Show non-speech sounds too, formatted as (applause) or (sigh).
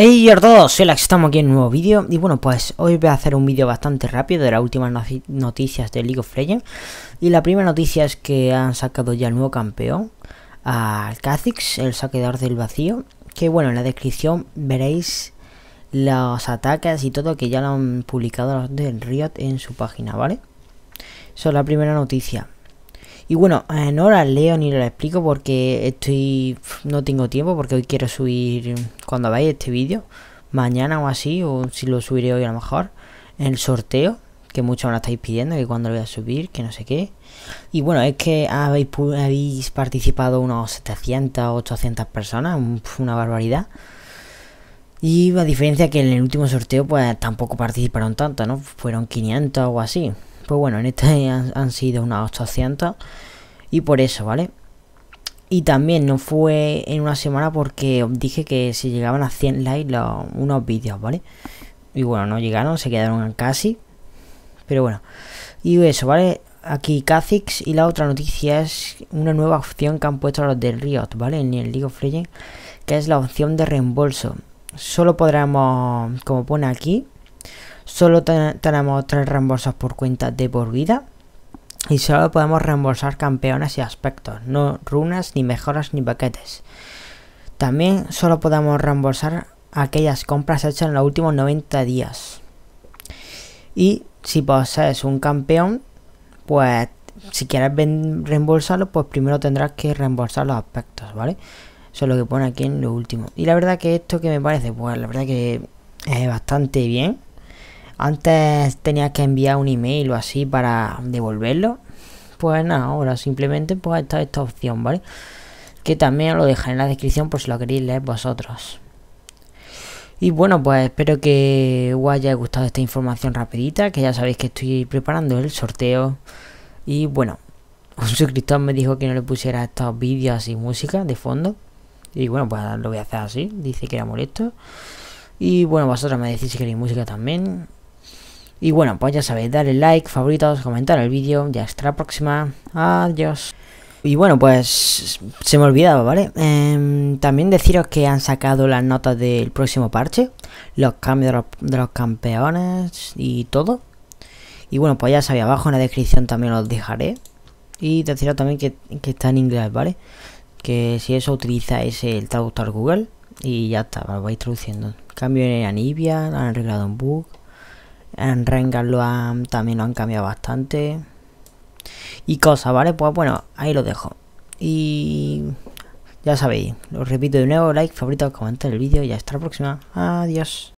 Hey a todos, hola, estamos aquí en un nuevo vídeo y bueno pues hoy voy a hacer un vídeo bastante rápido de las últimas noticias de League of Legends y la primera noticia es que han sacado ya el nuevo campeón al Kha'Zix, el saqueador del vacío que bueno en la descripción veréis los ataques y todo que ya lo han publicado los del Riot en su página, ¿vale? Esa es la primera noticia y bueno, eh, no las leo ni las explico porque estoy no tengo tiempo porque hoy quiero subir cuando veáis este vídeo, mañana o así, o si lo subiré hoy a lo mejor, el sorteo, que muchos me lo estáis pidiendo, que cuando lo voy a subir, que no sé qué. Y bueno, es que habéis, participado unos 700, 800 personas, una barbaridad. Y a diferencia que en el último sorteo pues tampoco participaron tanto, ¿no? Fueron 500 o así. Pues bueno, en este han, sido unas 800 y por eso, ¿vale? Y también no fue en una semana porque dije que si llegaban a 100 likes unos vídeos, ¿vale? Y bueno, no llegaron, se quedaron en casi. Pero bueno. Y eso, ¿vale? Aquí Kha'Zix y la otra noticia es una nueva opción que han puesto los del Riot, ¿vale? En el League of Legends, que es la opción de reembolso. Solo podremos, como pone aquí, solo tenemos tres reembolsos por cuenta de por vida y solo podemos reembolsar campeones y aspectos, no runas, ni mejoras, ni paquetes. También solo podemos reembolsar aquellas compras hechas en los últimos 90 días. Y si posees un campeón, pues si quieres reembolsarlo, pues primero tendrás que reembolsar los aspectos, ¿vale? Eso es lo que pone aquí en lo último. Y la verdad que esto que me parece, pues la verdad que es bastante bien. Antes tenía que enviar un email o así para devolverlo. Pues nada, ahora simplemente pues está esta opción, ¿vale? Que también lo dejaré en la descripción por si lo queréis leer vosotros. Y bueno, pues espero que os haya gustado esta información rapidita, que ya sabéis que estoy preparando el sorteo. Y bueno, (laughs) un suscriptor me dijo que no le pusiera estos vídeos y música de fondo. Y bueno, pues lo voy a hacer así, dice que era molesto. Y bueno, vosotros me decís si queréis música también. Y bueno, pues ya sabéis, darle like, favoritos, comentar el vídeo ya hasta la próxima. Adiós. Y bueno, pues se me olvidaba, ¿vale? Em, también deciros que han sacado las notas del próximo parche, los cambios de los, campeones y todo. Y bueno, pues ya sabéis, abajo en la descripción también los dejaré. Y deciros también que, está en inglés, ¿vale? Que si eso utiliza utilizáis el traductor Google y ya está, vais traduciendo. Cambio en Anivia, han arreglado un bug. En Rengar también lo han cambiado bastante. Y cosas, ¿vale? Pues bueno, ahí lo dejo. Y ya sabéis, lo repito de nuevo, like, favorito, comentar el vídeo y hasta la próxima. Adiós.